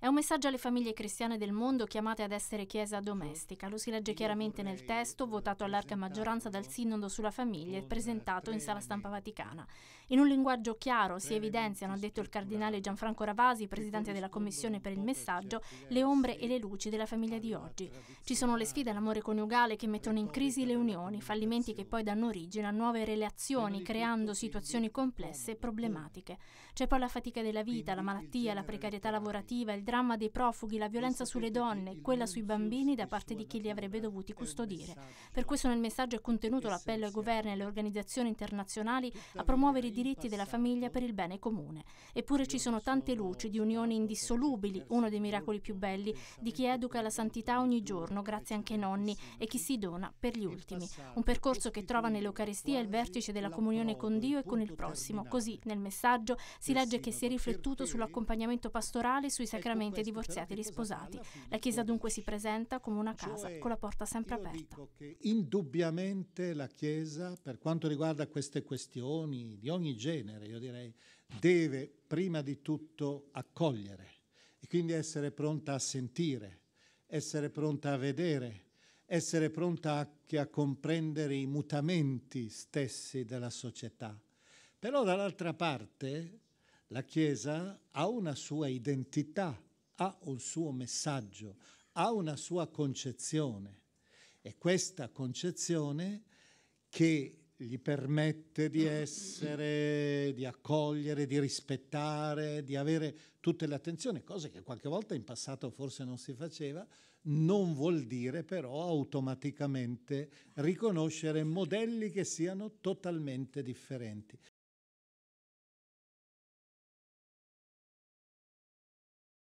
È un messaggio alle famiglie cristiane del mondo chiamate ad essere chiesa domestica. Lo si legge chiaramente nel testo, votato a larga maggioranza dal Sinodo sulla famiglia e presentato in sala stampa vaticana. In un linguaggio chiaro si evidenziano, ha detto il cardinale Gianfranco Ravasi, presidente della Commissione per il messaggio, le ombre e le luci della famiglia di oggi. Ci sono le sfide all'amore coniugale che mettono in crisi le unioni, fallimenti che poi danno origine a nuove relazioni, creando situazioni complesse e problematiche. C'è poi la fatica della vita, la malattia, la precarietà lavorativa, il dramma dramma dei profughi, la violenza sulle donne, quella sui bambini da parte di chi li avrebbe dovuti custodire. Per questo nel messaggio è contenuto l'appello ai governi e alle organizzazioni internazionali a promuovere i diritti della famiglia per il bene comune. Eppure ci sono tante luci di unioni indissolubili, uno dei miracoli più belli di chi educa la santità ogni giorno, grazie anche ai nonni, e chi si dona per gli ultimi. Un percorso che trova nell'Eucaristia il vertice della comunione con Dio e con il prossimo. Così nel messaggio si legge che si è riflettuto sull'accompagnamento pastorale e sui sacramenti solamente divorziati e risposati. La Chiesa dunque si presenta come una cioè, casa, con la porta sempre aperta. Io che indubbiamente la Chiesa, per quanto riguarda queste questioni di ogni genere, io direi, deve prima di tutto accogliere e quindi essere pronta a sentire, essere pronta a vedere, essere pronta anche a comprendere i mutamenti stessi della società. Però dall'altra parte la Chiesa ha una sua identità ha un suo messaggio, ha una sua concezione. E questa concezione che gli permette di essere, di accogliere, di rispettare, di avere tutte le attenzioni, cose che qualche volta in passato forse non si faceva, non vuol dire però automaticamente riconoscere modelli che siano totalmente differenti.